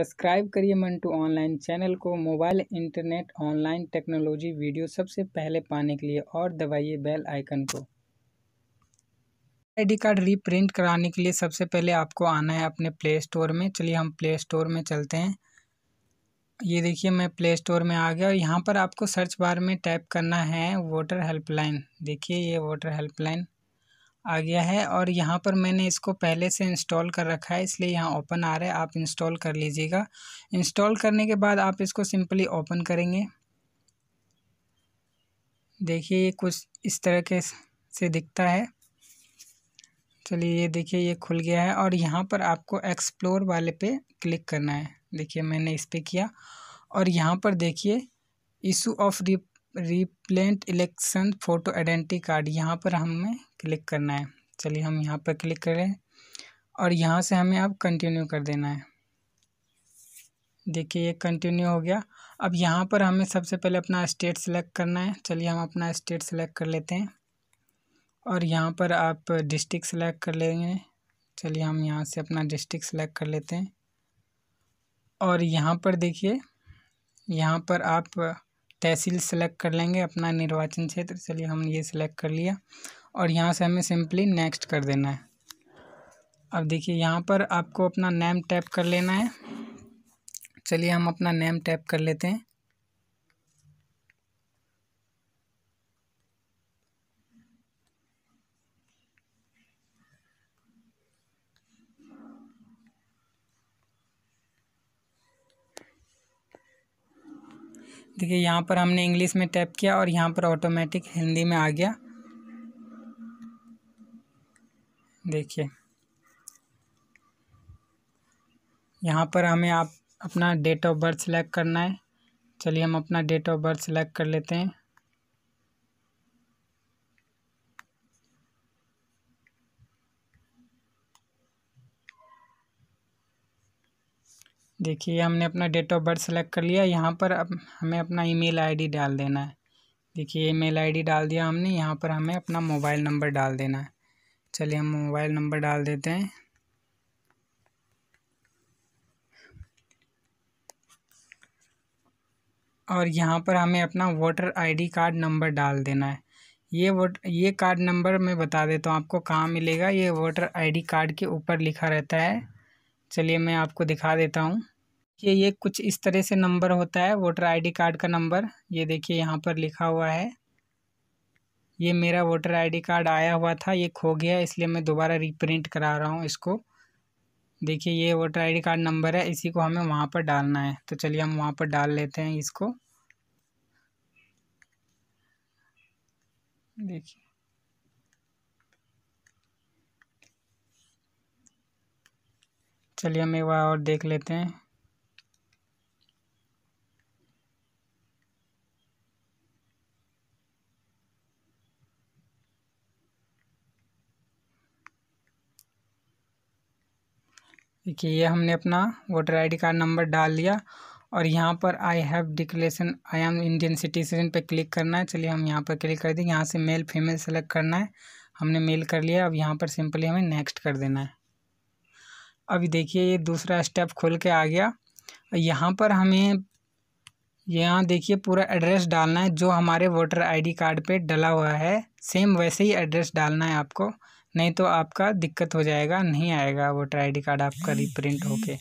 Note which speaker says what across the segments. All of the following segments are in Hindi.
Speaker 1: सब्सक्राइब करिए मंटू ऑनलाइन चैनल को mobile internet online technology video सबसे पहले पाने के लिए और दबाइए बेल आइकन को आईडी कार्ड रीप्रिंट कराने के लिए सबसे पहले आपको आना है अपने प्ले स्टोर में चलिए हम प्ले स्टोर में चलते हैं ये देखिए मैं प्ले स्टोर में आ गया और यहाँ पर आपको सर्च बार में टाइप करना है वोटर हेल्पलाइन देखिए ये वोटर हेल्पलाइन आ गया है और यहाँ पर मैंने इसको पहले से इंस्टॉल कर रखा है इसलिए यहाँ ओपन आ रहा है आप इंस्टॉल कर लीजिएगा इंस्टॉल करने के बाद आप इसको सिंपली ओपन करेंगे देखिए ये कुछ इस तरह के से दिखता है चलिए ये देखिए ये खुल गया है और यहाँ पर आपको एक्सप्लोर वाले पे क्लिक करना है देखिए मैंने इस पर किया और यहाँ पर देखिए इशू ऑफ रिप replacement election photo identity card यहाँ पर हमें क्लिक करना है चलिए हम यहाँ पर क्लिक करें और यहाँ से हमें अब कंटिन्यू कर देना है देखिए ये कंटिन्यू हो गया अब यहाँ पर हमें सबसे पहले अपना स्टेट सेलेक्ट करना है चलिए हम अपना स्टेट सेलेक्ट कर लेते हैं और यहाँ पर आप डिस्ट्रिक्ट सेलेक्ट कर लेंगे चलिए हम यहाँ से अपना डिस्ट्रिक्ट सेलेक्ट कर लेते हैं और यहाँ पर देखिए यहाँ पर आप तहसील सेलेक्ट कर लेंगे अपना निर्वाचन क्षेत्र चलिए हम ये सिलेक्ट कर लिया और यहाँ से हमें सिंपली नेक्स्ट कर देना है अब देखिए यहाँ पर आपको अपना नेम टैप कर लेना है चलिए हम अपना नेम टैप कर लेते हैं देखिए यहाँ पर हमने इंग्लिश में टैप किया और यहाँ पर ऑटोमेटिक हिंदी में आ गया देखिए यहाँ पर हमें आप अपना डेट ऑफ बर्थ सेलेक्ट करना है चलिए हम अपना डेट ऑफ बर्थ सेलेक्ट कर लेते हैं देखिए हमने अपना डेट ऑफ बर्थ सेलेक्ट कर लिया यहाँ पर अब हमें अपना ईमेल आईडी डाल देना है देखिए ईमेल आईडी डाल दिया हमने यहाँ पर हमें अपना मोबाइल नंबर डाल देना है चलिए हम मोबाइल नंबर डाल देते हैं और यहाँ पर हमें अपना वोटर आईडी कार्ड नंबर डाल देना है ये वोट ये कार्ड नंबर मैं बता देता हूँ आपको कहाँ मिलेगा ये वोटर आईडी कार्ड के ऊपर लिखा रहता है चलिए मैं आपको दिखा देता हूँ ये ये कुछ इस तरह से नंबर होता है वोटर आईडी कार्ड का नंबर ये देखिए यहाँ पर लिखा हुआ है ये मेरा वोटर आईडी कार्ड आया हुआ था ये खो गया इसलिए मैं दोबारा रिप्रिंट करा रहा हूँ इसको देखिए ये वोटर आईडी कार्ड नंबर है इसी को हमें वहाँ पर डालना है तो चलिए हम वहाँ पर डाल लेते हैं इसको देखिए चलिए हम एक बार और देख लेते हैं देखिए ये हमने अपना वोटर आईडी कार्ड नंबर डाल लिया और यहाँ पर I have declaration I am Indian citizen पे क्लिक करना है चलिए हम यहाँ पर क्लिक कर दें यहाँ से मेल फीमेल सेलेक्ट करना है हमने मेल कर लिया अब यहाँ पर सिंपली हमें नेक्स्ट कर देना है अभी देखिए ये दूसरा स्टेप खुल के आ गया यहाँ पर हमें यहाँ देखिए पूरा एड्रेस डालना है जो हमारे वोटर आईडी कार्ड पे डला हुआ है सेम वैसे ही एड्रेस डालना है आपको नहीं तो आपका दिक्कत हो जाएगा नहीं आएगा वोटर आईडी कार्ड आपका रिप्रिंट होके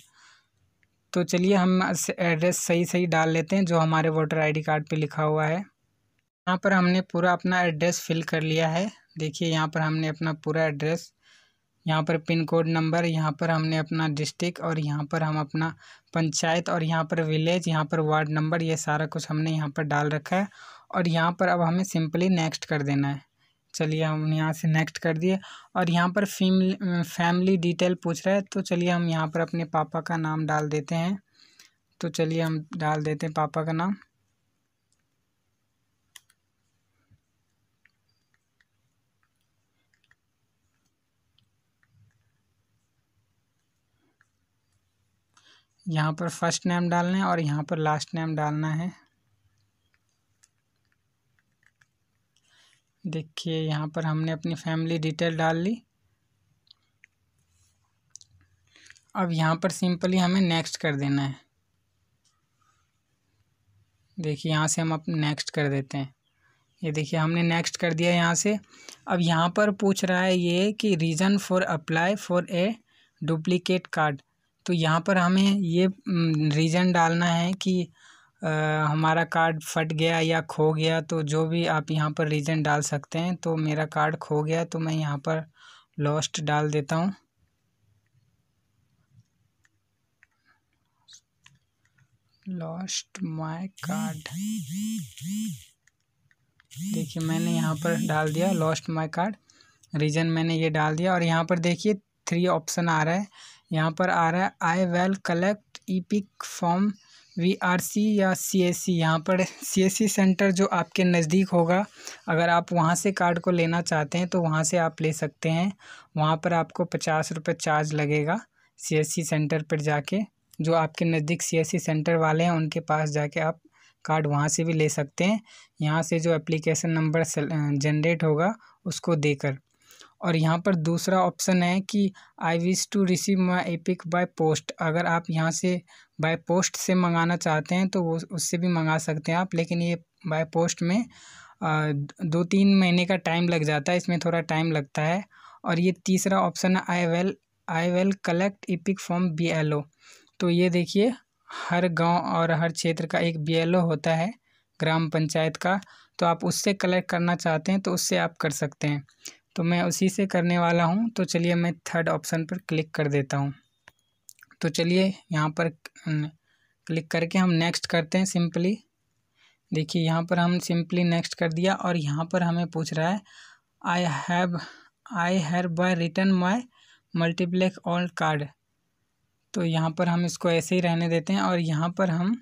Speaker 1: तो चलिए हम एड्रेस सही सही डाल लेते हैं जो हमारे वोटर आईडी कार्ड पे लिखा हुआ है यहाँ पर हमने पूरा अपना एड्रेस फिल कर लिया है देखिए यहाँ पर हमने अपना पूरा एड्रेस यहाँ पर पिन कोड नंबर यहाँ पर हमने अपना डिस्ट्रिक्ट और यहाँ पर हम अपना पंचायत और यहाँ पर विलेज यहाँ पर वार्ड नंबर ये सारा कुछ हमने यहाँ पर डाल रखा है और यहाँ पर अब हमें सिंपली नेक्स्ट कर देना है चलिए हम यहाँ से नेक्स्ट कर दिए और यहाँ पर फैमिली डिटेल पूछ रहा है तो चलिए हम यहाँ पर अपने पापा का नाम डाल देते हैं तो चलिए हम डाल देते हैं पापा का नाम यहाँ पर फर्स्ट नेम डालना है और यहाँ पर लास्ट नेम डालना है देखिए यहाँ पर हमने अपनी फैमिली डिटेल डाल ली अब यहाँ पर सिंपली हमें नेक्स्ट कर देना है देखिए यहाँ से हम अपने नेक्स्ट कर देते हैं ये देखिए हमने नेक्स्ट कर दिया यहाँ से अब यहाँ पर पूछ रहा है ये कि reason for apply for a duplicate card तो यहाँ पर हमें ये रीज़न डालना है कि हमारा कार्ड फट गया या खो गया तो जो भी आप यहाँ पर रीज़न डाल सकते हैं तो मेरा कार्ड खो गया तो मैं यहाँ पर लॉस्ट डाल देता हूँ लॉस्ट माय कार्ड देखिए मैंने यहाँ पर डाल दिया लॉस्ट माय कार्ड रीजन मैंने ये डाल दिया और यहाँ पर देखिए थ्री ऑप्शन आ रहा है यहाँ पर आ रहा है I will collect EPIC form V R C या सी एस सी यहाँ पर सी एस सी सेंटर जो आपके नज़दीक होगा अगर आप वहाँ से कार्ड को लेना चाहते हैं तो वहाँ से आप ले सकते हैं वहाँ पर आपको पचास रुपये चार्ज लगेगा सी एस सी सेंटर पर जाके जो आपके नज़दीक सी एस सी सेंटर वाले हैं उनके पास जाके आप कार्ड वहाँ से भी ले सकते हैं यहाँ से जो एप्लीकेशन नंबर जनरेट होगा उसको देकर और यहाँ पर दूसरा ऑप्शन है कि I wish to receive my EPIC by post अगर आप यहाँ से बाय पोस्ट से मंगाना चाहते हैं तो वो उससे भी मंगा सकते हैं आप लेकिन ये बाय पोस्ट में दो तीन महीने का टाइम लग जाता है इसमें थोड़ा टाइम लगता है और ये तीसरा ऑप्शन है I will I will collect EPIC form B L O तो ये देखिए हर गांव और हर क्षेत्र का एक बी एल ओ होता है ग्राम पंचायत का तो आप उससे कलेक्ट करना चाहते हैं तो उससे आप कर सकते हैं तो मैं उसी से करने वाला हूँ तो चलिए मैं थर्ड ऑप्शन पर क्लिक कर देता हूँ तो चलिए यहाँ पर क्लिक करके हम नेक्स्ट करते हैं सिंपली देखिए यहाँ पर हम सिंपली नेक्स्ट कर दिया और यहाँ पर हमें पूछ रहा है I have I have by return my multiple all card तो यहाँ पर हम इसको ऐसे ही रहने देते हैं और यहाँ पर हम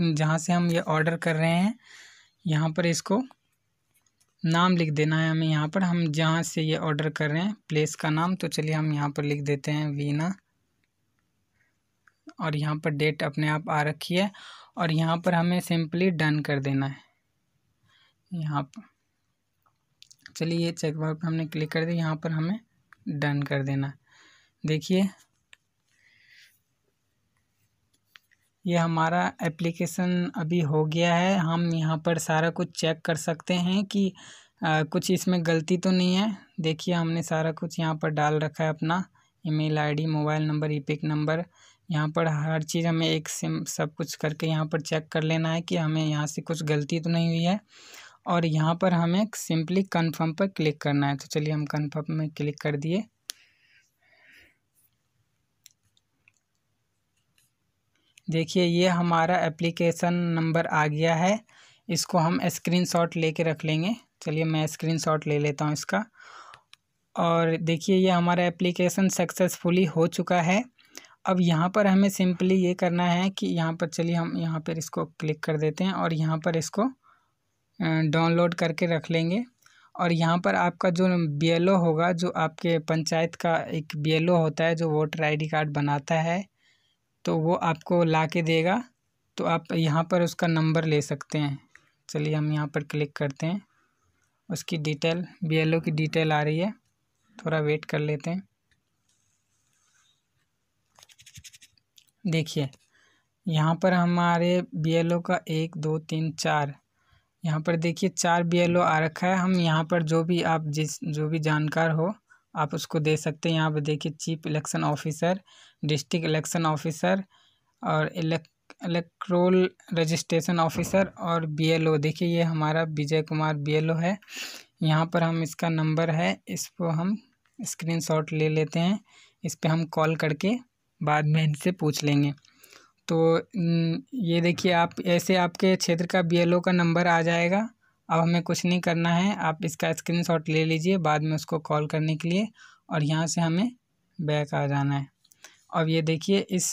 Speaker 1: जहाँ से हम ये ऑर्डर कर रहे हैं यहाँ पर इसको नाम लिख देना है हमें यहाँ पर हम जहाँ से ये ऑर्डर कर रहे हैं प्लेस का नाम तो चलिए हम यहाँ पर लिख देते हैं वीना और यहाँ पर डेट अपने आप आ रखी है और यहाँ पर हमें सिंपली डन कर देना है यहाँ पर चलिए ये चेक पर हमने क्लिक कर दिया यहाँ पर हमें डन कर देना देखिए ये हमारा एप्लीकेशन अभी हो गया है हम यहाँ पर सारा कुछ चेक कर सकते हैं कि आ, कुछ इसमें गलती तो नहीं है देखिए हमने सारा कुछ यहाँ पर डाल रखा है अपना email ID mobile number E number यहाँ पर हर चीज़ हमें एक सिम सब कुछ करके यहाँ पर चेक कर लेना है कि हमें यहाँ से कुछ गलती तो नहीं हुई है और यहाँ पर हमें सिंपली कन्फर्म पर क्लिक करना है तो चलिए हम कन्फर्म में क्लिक कर दिए देखिए ये हमारा एप्लीकेशन नंबर आ गया है इसको हम स्क्रीनशॉट लेके रख लेंगे चलिए मैं स्क्रीनशॉट ले लेता हूँ इसका और देखिए ये हमारा एप्लीकेशन सक्सेसफुली हो चुका है अब यहाँ पर हमें सिंपली ये करना है कि यहाँ पर चलिए हम यहाँ पर इसको क्लिक कर देते हैं और यहाँ पर इसको डाउनलोड करके रख लेंगे और यहाँ पर आपका जो बी होगा जो आपके पंचायत का एक बी होता है जो वोटर आईडी कार्ड बनाता है तो वो आपको ला के देगा तो आप यहाँ पर उसका नंबर ले सकते हैं चलिए हम यहाँ पर क्लिक करते हैं उसकी डिटेल बी की डिटेल आ रही है थोड़ा वेट कर लेते हैं देखिए यहाँ पर हमारे बी का एक दो तीन चार यहाँ पर देखिए चार बी आ रखा है हम यहाँ पर जो भी आप जिस जो भी जानकार हो आप उसको दे सकते हैं यहाँ पर देखिए chief election officer district election officer और इलेक्ट्रोल रजिस्ट्रेशन ऑफिसर और बीएलओ देखिए ये हमारा विजय कुमार बीएलओ है यहाँ पर हम इसका नंबर है इसको हम स्क्रीनशॉट ले लेते हैं इस पर हम कॉल करके बाद में इनसे पूछ लेंगे तो ये देखिए आप ऐसे आपके क्षेत्र का बीएलओ का नंबर आ जाएगा अब हमें कुछ नहीं करना है आप इसका स्क्रीनशॉट ले लीजिए बाद में उसको कॉल करने के लिए और यहाँ से हमें बैक आ जाना है अब ये देखिए इस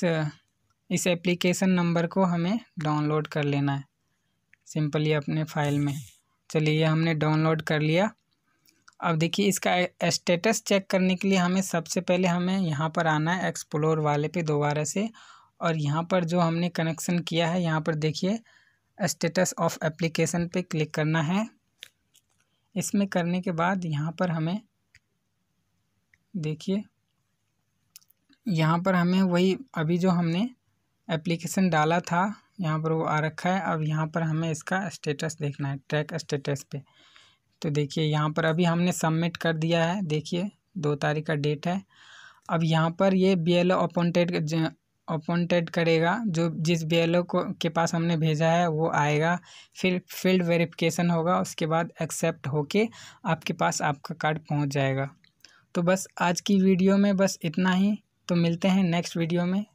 Speaker 1: इस एप्लीकेशन नंबर को हमें डाउनलोड कर लेना है सिंपली अपने फाइल में चलिए ये हमने डाउनलोड कर लिया अब देखिए इसका स्टेटस चेक करने के लिए हमें सबसे पहले हमें यहाँ पर आना है एक्सप्लोर वाले पे दोबारा से और यहाँ पर जो हमने कनेक्शन किया है यहाँ पर देखिए स्टेटस ऑफ एप्लीकेशन पे क्लिक करना है इसमें करने के बाद यहाँ पर हमें देखिए यहाँ पर हमें वही अभी जो हमने एप्लीकेशन डाला था यहाँ पर वो आ रखा है अब यहाँ पर हमें इसका स्टेटस देखना है ट्रैक स्टेटस पे तो देखिए यहाँ पर अभी हमने सबमिट कर दिया है देखिए दो तारीख का डेट है अब यहाँ पर ये B L O appointed appointed करेगा जो जिस बी एल ओ को के पास हमने भेजा है वो आएगा फिर फील्ड वेरिफिकेशन होगा उसके बाद एक्सेप्ट होके आपके पास आपका कार्ड पहुंच जाएगा तो बस आज की वीडियो में बस इतना ही तो मिलते हैं नेक्स्ट वीडियो में